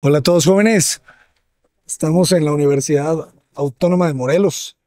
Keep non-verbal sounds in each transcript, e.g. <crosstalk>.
Hola a todos jóvenes. Estamos en la Universidad Autónoma de Morelos.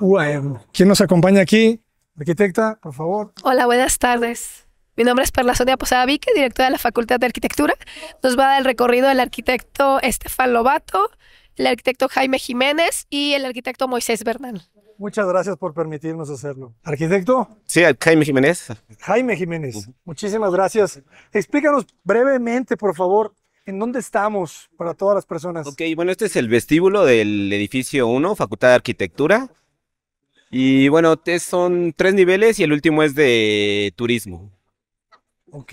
UAM. ¿Quién nos acompaña aquí? Arquitecta, por favor. Hola, buenas tardes. Mi nombre es Perla Sonia Posada Vique, directora de la Facultad de Arquitectura. Nos va a dar el recorrido el arquitecto Estefan Lobato, el arquitecto Jaime Jiménez y el arquitecto Moisés Bernal. Muchas gracias por permitirnos hacerlo. ¿Arquitecto? Sí, Jaime Jiménez. Jaime Jiménez, muchísimas gracias. Explícanos brevemente, por favor, ¿En dónde estamos para todas las personas? Ok, bueno, este es el vestíbulo del edificio 1, Facultad de Arquitectura. Y bueno, son tres niveles y el último es de turismo. Ok.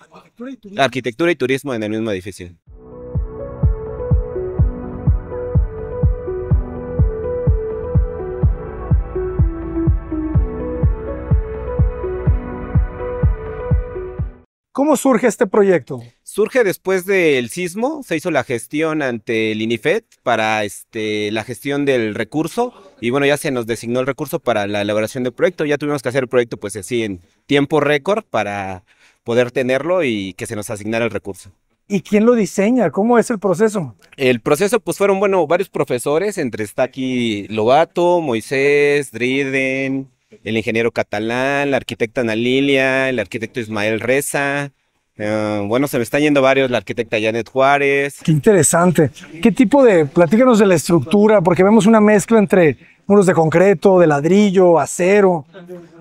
Arquitectura y turismo. Arquitectura y turismo en el mismo edificio. ¿Cómo surge este proyecto? Surge después del sismo, se hizo la gestión ante el INIFED para este, la gestión del recurso y bueno, ya se nos designó el recurso para la elaboración del proyecto, ya tuvimos que hacer el proyecto pues así en tiempo récord para poder tenerlo y que se nos asignara el recurso. ¿Y quién lo diseña? ¿Cómo es el proceso? El proceso, pues fueron, bueno, varios profesores, entre está aquí Lobato, Moisés, Driden, el ingeniero catalán, la arquitecta Ana Lilia, el arquitecto Ismael Reza, Ah, bueno, se me están yendo varios, la arquitecta Janet Juárez. Qué interesante. ¿Qué tipo de, platícanos de la estructura, porque vemos una mezcla entre muros de concreto, de ladrillo, acero.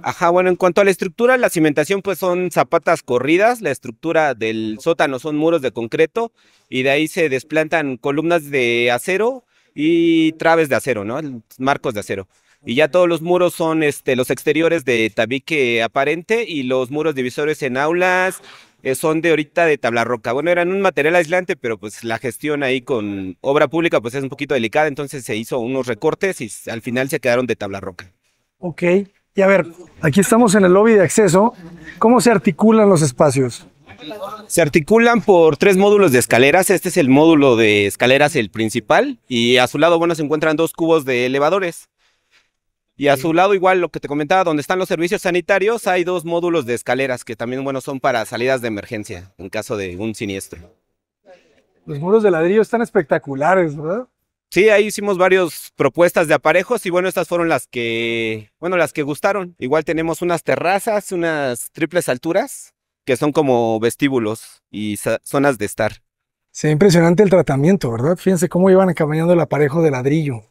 Ajá, bueno, en cuanto a la estructura, la cimentación pues son zapatas corridas, la estructura del sótano son muros de concreto y de ahí se desplantan columnas de acero y traves de acero, ¿no? Marcos de acero. Y ya todos los muros son este, los exteriores de tabique aparente y los muros divisores en aulas, eh, son de ahorita de tabla roca. Bueno, eran un material aislante, pero pues la gestión ahí con obra pública pues es un poquito delicada, entonces se hizo unos recortes y al final se quedaron de tabla roca. Ok, y a ver, aquí estamos en el lobby de acceso. ¿Cómo se articulan los espacios? Se articulan por tres módulos de escaleras. Este es el módulo de escaleras, el principal, y a su lado, bueno, se encuentran dos cubos de elevadores. Y a su lado, igual lo que te comentaba, donde están los servicios sanitarios, hay dos módulos de escaleras que también, bueno, son para salidas de emergencia en caso de un siniestro. Los muros de ladrillo están espectaculares, ¿verdad? Sí, ahí hicimos varias propuestas de aparejos y bueno, estas fueron las que, bueno, las que gustaron. Igual tenemos unas terrazas, unas triples alturas, que son como vestíbulos y zonas de estar. Se impresionante el tratamiento, ¿verdad? Fíjense cómo iban acompañando el aparejo de ladrillo.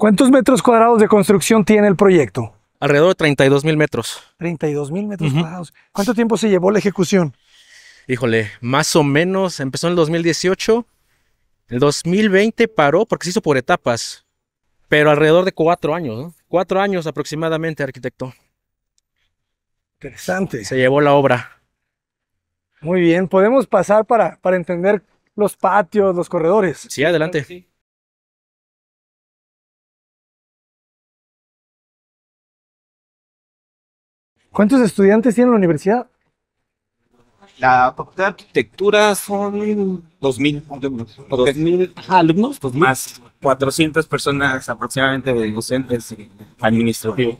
¿Cuántos metros cuadrados de construcción tiene el proyecto? Alrededor de 32 mil metros. 32 mil metros cuadrados. ¿Cuánto tiempo se llevó la ejecución? Híjole, más o menos. Empezó en el 2018. El 2020 paró porque se hizo por etapas. Pero alrededor de cuatro años, ¿no? Cuatro años aproximadamente, arquitecto. Interesante. Se llevó la obra. Muy bien, podemos pasar para, para entender los patios, los corredores. Sí, adelante. Sí. ¿Cuántos estudiantes tiene la universidad? La facultad de arquitectura son 2000, alumnos, más 400 personas aproximadamente de docentes y administrativos.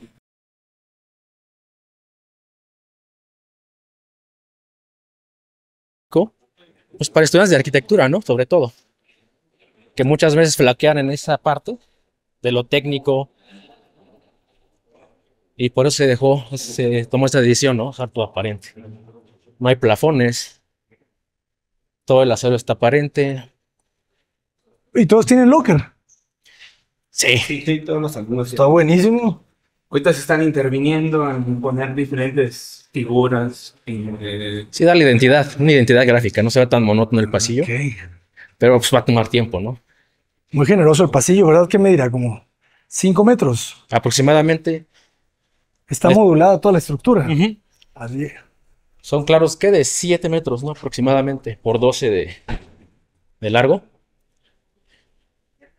Pues para estudiantes de arquitectura, ¿no? Sobre todo. Que muchas veces flaquean en esa parte de lo técnico, y por eso se dejó, se tomó esta decisión, ¿no? todo aparente. No hay plafones. Todo el acero está aparente. ¿Y todos tienen locker? Sí. Sí, todos los algunos. Está buenísimo. Ahorita se están interviniendo en poner diferentes figuras. Eh, sí, da la identidad, una identidad gráfica. No se ve tan monótono el pasillo. Pero pues va a tomar tiempo, ¿no? Muy generoso el pasillo, ¿verdad? ¿Qué me dirá? Como cinco metros. Aproximadamente. Está modulada toda la estructura. Así Son claros que de 7 metros, ¿no? Aproximadamente, por 12 de, largo.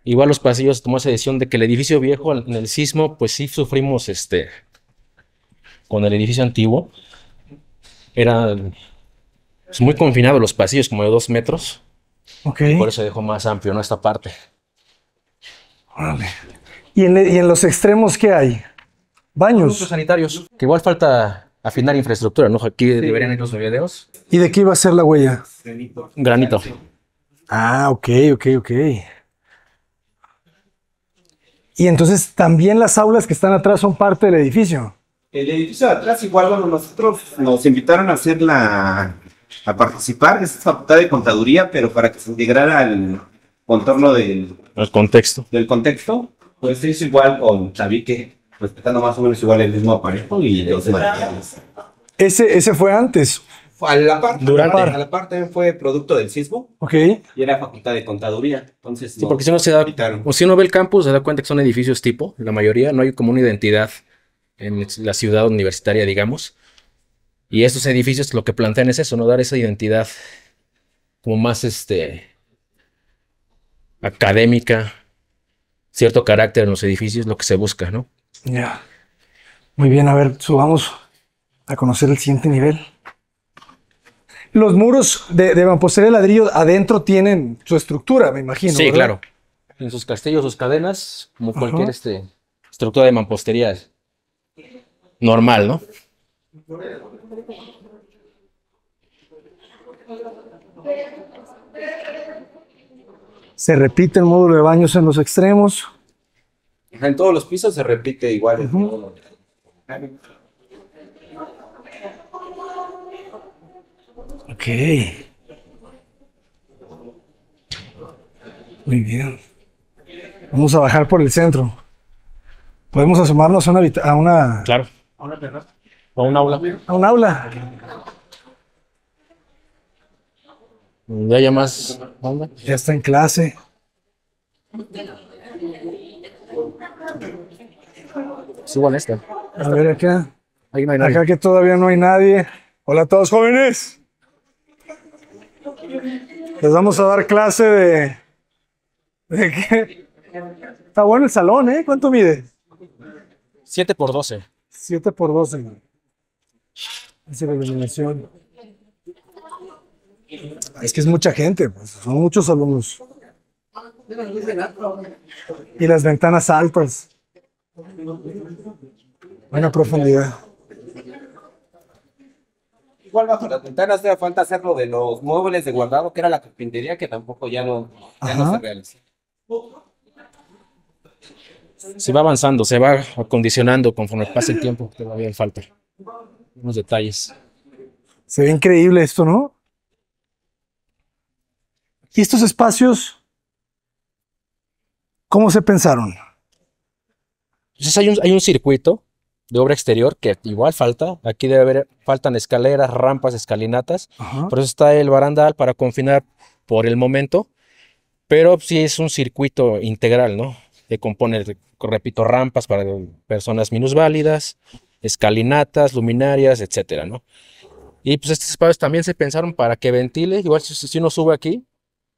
Igual los pasillos tomó esa decisión de que el edificio viejo en el sismo, pues sí sufrimos este con el edificio antiguo. Eran pues, muy confinados los pasillos, como de dos metros. Okay. Por eso dejó más amplio, ¿no? Esta parte. Órale. ¿Y en, ¿Y en los extremos qué hay? Baños. sanitarios. Que igual falta afinar infraestructura, ¿no? Aquí deberían ir los videos. ¿Y de qué iba a ser la huella? Granito. Granito. Ah, ok, ok, ok. Y entonces también las aulas que están atrás son parte del edificio. El edificio de atrás, igual bueno, nosotros nos invitaron a hacer la a participar, es facultad de contaduría, pero para que se integrara al contorno del contexto. Del contexto, pues es igual con que respetando más o menos igual el mismo aparejo y Ese, ese fue antes. A la parte, Durante. A la parte fue producto del sismo. Ok. Y era facultad de contaduría. Entonces, sí, porque si uno se da, o si uno ve el campus, se da cuenta que son edificios tipo, la mayoría, no hay como una identidad en la ciudad universitaria, digamos. Y estos edificios lo que plantean es eso, no dar esa identidad como más este académica, cierto carácter en los edificios, lo que se busca, ¿no? Ya. Muy bien, a ver, subamos a conocer el siguiente nivel. Los muros de, mampostería de ladrillo adentro tienen su estructura, me imagino. Sí, claro. En sus castillos, sus cadenas, como cualquier este, estructura de mampostería normal, ¿no? Se repite el módulo de baños en los extremos. En todos los pisos se repite igual. Ok. Muy bien. Vamos a bajar por el centro. Podemos asomarnos a una... A claro. A una terraza. A un aula. A un aula. Ya ya más... Ya está en clase. Suban esta. A ver acá. Acá que todavía no hay nadie. Hola a todos jóvenes. Les vamos a dar clase de... ¿De qué? Está bueno el salón, ¿eh? ¿Cuánto mide? 7 por 12. 7 por 12, es la iluminación. Es que es mucha gente, pues, Son muchos alumnos. Y las ventanas altas. Buena profundidad. Igual bajo las ventanas falta hacer lo de los muebles de guardado, que era la carpintería, que tampoco ya no, ya no se realiza. Se va avanzando, se va acondicionando conforme pasa el tiempo, todavía falta. Unos detalles. Se ve increíble esto, ¿no? Y estos espacios ¿Cómo se pensaron? Entonces hay un, circuito de obra exterior que igual falta. Aquí debe haber, faltan escaleras, rampas, escalinatas. Por eso está el barandal para confinar por el momento. Pero sí es un circuito integral, ¿no? Que compone, repito, rampas para personas minusválidas, escalinatas, luminarias, etcétera, ¿no? Y pues estos espacios también se pensaron para que ventile. Igual si, uno sube aquí,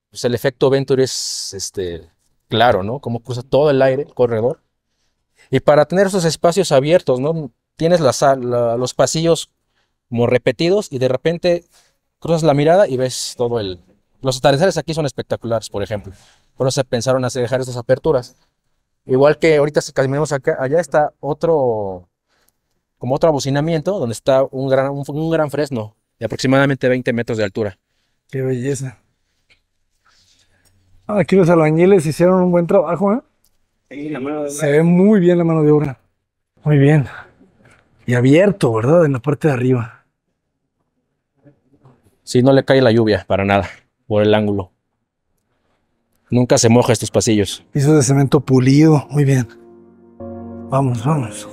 pues el efecto Venture es este, claro, ¿no? Como cruza todo el aire, el corredor. Y para tener esos espacios abiertos, ¿no? Tienes los pasillos como repetidos y de repente cruzas la mirada y ves todo el... Los atardeceres aquí son espectaculares, por ejemplo. Por eso se pensaron hacer, dejar esas aperturas. Igual que ahorita si caminamos acá, allá está otro, como otro abocinamiento, donde está un gran, un gran fresno de aproximadamente 20 metros de altura. Qué belleza. Ah, aquí los albañiles hicieron un buen trabajo, ¿eh? Sí, la mano Se ve muy bien la mano de obra. Muy bien. Y abierto, ¿verdad? En la parte de arriba. Sí, no le cae la lluvia para nada, por el ángulo. Nunca se moja estos pasillos. Pisos de cemento pulido, muy bien. Vamos, vamos.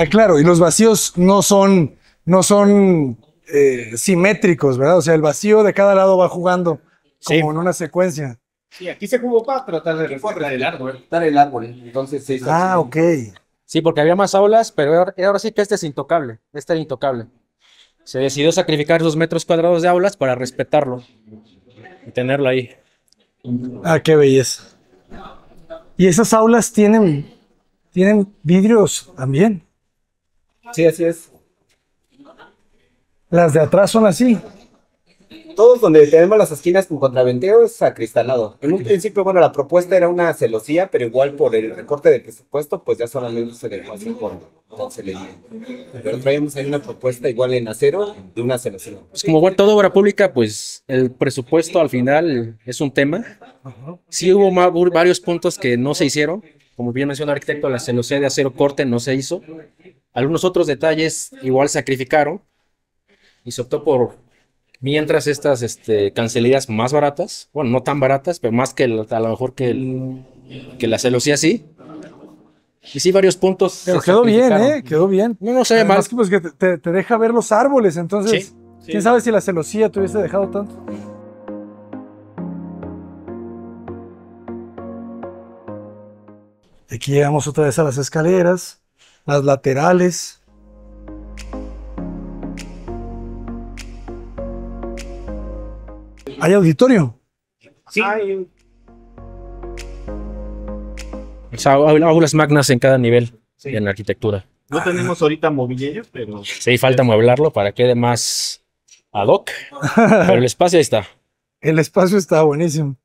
Ah, claro, y los vacíos no son, no son eh, simétricos, ¿verdad? O sea, el vacío de cada lado va jugando como en una secuencia. Sí, aquí se jugó para tratar de reforzar el árbol. el ¿eh? árbol, entonces Ah, ok. Sí, porque había más aulas, pero ahora, sí que este es intocable, este era intocable. Se decidió sacrificar los metros cuadrados de aulas para respetarlo y tenerlo ahí. Ah, qué belleza. ¿Y esas aulas tienen, tienen vidrios también? Sí, así es. Las de atrás son así. Todos donde tenemos las esquinas con contraventeo es acristalado. En un principio, bueno, la propuesta era una celosía, pero igual por el recorte de presupuesto, pues ya solamente se dejó así por Pero traíamos ahí una propuesta igual en acero de una celosía. Pues como toda obra pública, pues el presupuesto al final es un tema. Sí hubo varios puntos que no se hicieron, como bien mencionó el arquitecto, la celosía de acero corte no se hizo. Algunos otros detalles igual sacrificaron y se optó por, mientras estas este, más baratas, bueno, no tan baratas, pero más que a lo mejor que, que la celosía sí, y sí, varios puntos. Pero quedó bien, ¿eh? Quedó bien. No, no se ve mal. Que, pues, que te, deja ver los árboles, entonces. ¿Quién sabe si la celosía te hubiese dejado tanto? Aquí llegamos otra vez a las escaleras, las laterales. ¿Hay auditorio? Sí. O sea, aulas magnas en cada nivel en la arquitectura. No tenemos ahorita mobiliario, pero. Sí, falta mueblarlo para que quede más ad hoc. <laughs> Pero el espacio ahí está. El espacio está buenísimo.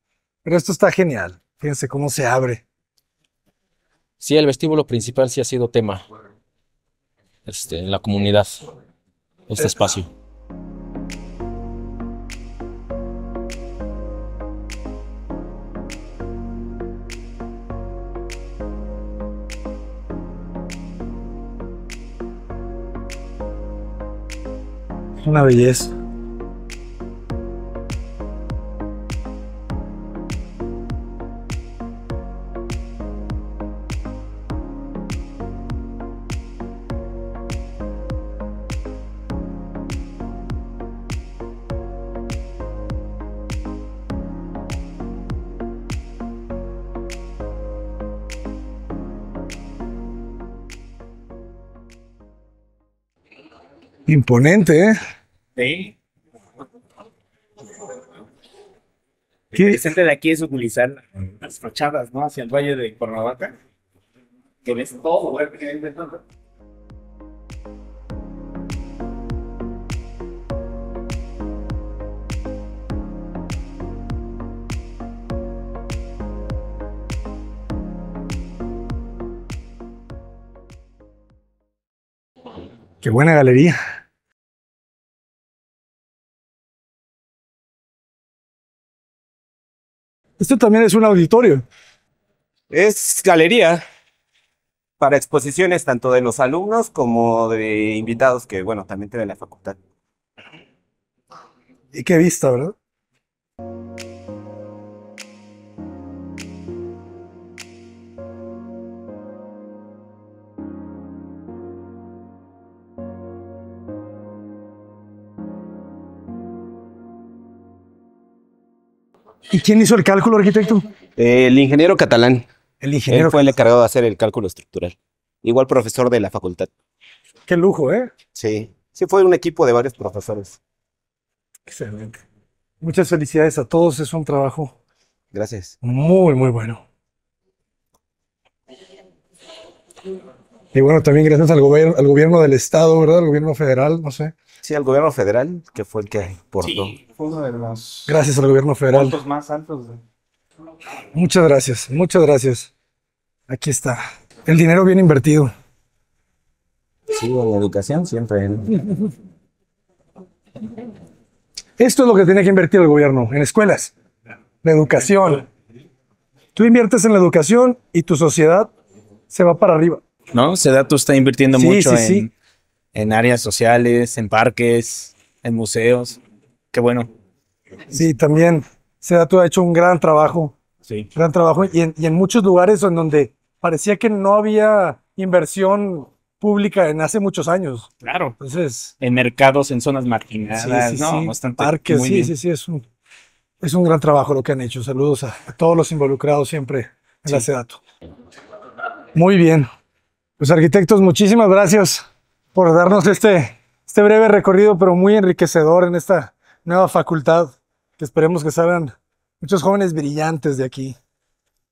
Pero esto está genial. Fíjense cómo se abre. Sí, el vestíbulo principal sí ha sido tema este, en la comunidad, este espacio. Una belleza. Imponente, ¿eh? Sí. ¿Qué? Lo de aquí es utilizar las fachadas, ¿no? Hacia el valle de Cuernavaca. Que ves todo, ¿eh? Qué buena galería. Esto también es un auditorio. Es galería para exposiciones tanto de los alumnos como de invitados que, bueno, también tienen la facultad. Y qué vista, ¿verdad? ¿Y quién hizo el cálculo, arquitecto? el ingeniero catalán. El ingeniero. fue el encargado de hacer el cálculo estructural. Igual profesor de la facultad. Qué lujo, ¿eh? Sí. Sí, fue un equipo de varios profesores. Excelente. Muchas felicidades a todos. Es un trabajo. Gracias. Muy, muy bueno. Y bueno, también gracias al, gobierno, al gobierno del Estado, ¿verdad? Al gobierno federal, no sé. Sí, al gobierno federal, que fue el que importó. Sí, fue uno de los. Gracias al gobierno federal. más altos. Muchas gracias, muchas gracias. Aquí está. El dinero bien invertido. Sí, en la educación siempre. Esto es lo que tiene que invertir el gobierno, en escuelas, la educación. Tú inviertes en la educación y tu sociedad se va para arriba. No, tú está invirtiendo sí, mucho sí, en, en áreas sociales, en parques, en museos. Qué bueno. Sí, también Sedatu ha hecho un gran trabajo. Sí. Gran trabajo. Y en, muchos lugares en donde parecía que no había inversión pública en hace muchos años. Claro. Entonces. En mercados, en zonas marginadas, sí, sí, Sí. Bastante, Parques, sí, sí, sí. Es un, gran trabajo lo que han hecho. Saludos a, todos los involucrados siempre en la SEDATO. Muy bien. Los pues, arquitectos, muchísimas gracias por darnos este, este breve recorrido, pero muy enriquecedor en esta nueva facultad, que esperemos que salgan muchos jóvenes brillantes de aquí.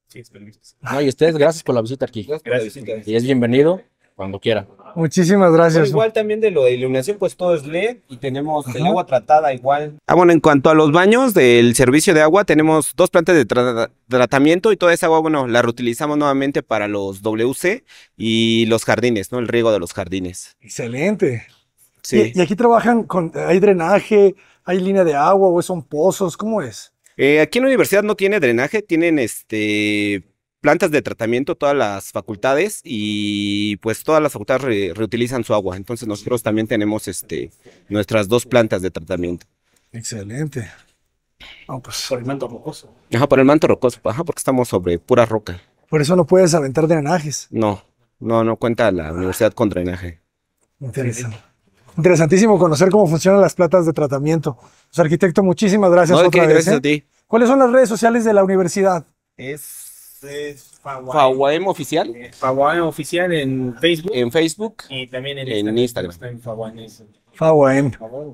Sí, feliz. No, y ustedes, gracias por la visita aquí. Gracias Y es bienvenido cuando quiera. Muchísimas gracias. igual también de lo de iluminación, pues todo es LED y tenemos el agua tratada igual. Ah, bueno, en cuanto a los baños del servicio de agua, tenemos dos plantas de tratamiento y toda esa agua, bueno, la reutilizamos nuevamente para los WC y los jardines, ¿no? El riego de los jardines. Excelente. Sí. Y, aquí trabajan con, hay drenaje, hay línea de agua o son pozos, ¿cómo es? Eh, aquí en la universidad no tiene drenaje, tienen este plantas de tratamiento, todas las facultades y pues todas las facultades reutilizan su agua. Entonces nosotros también tenemos este, nuestras dos plantas de tratamiento. Excelente. ah pues. Por el manto rocoso. Ajá, por el manto rocoso, pues, ajá, porque estamos sobre pura roca. Por eso no puedes aventar drenajes. No, no, no cuenta la universidad con drenaje. Interesante. Interesantísimo conocer cómo funcionan las plantas de tratamiento. Pues, arquitecto, muchísimas gracias no, otra okay, vez, Gracias ¿eh? a ti. ¿Cuáles son las redes sociales de la universidad? Es es Oficial. Eh, oficial en Facebook. En Facebook. Y también en, Instagram. Instagram.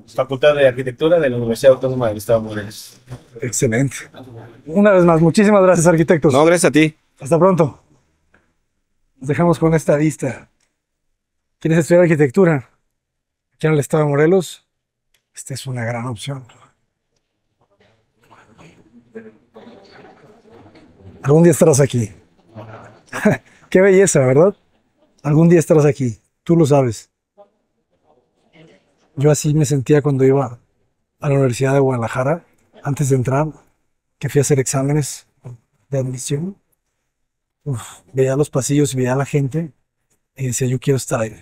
Facultad de Arquitectura de la Universidad Autónoma del Estado de Morelos. Excelente. Una vez más, muchísimas gracias, arquitectos. No, gracias a ti. Hasta pronto. Nos dejamos con esta vista, ¿Quieres estudiar arquitectura? Aquí en el Estado de Morelos, esta es una gran opción. Algún día estarás aquí. <laughs> Qué belleza, ¿verdad? Algún día estarás aquí. Tú lo sabes. Yo así me sentía cuando iba a la Universidad de Guadalajara, antes de entrar, que fui a hacer exámenes de admisión. Uf, veía los pasillos veía a la gente y decía, yo quiero estar ahí.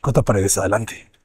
Cota Paredes, adelante.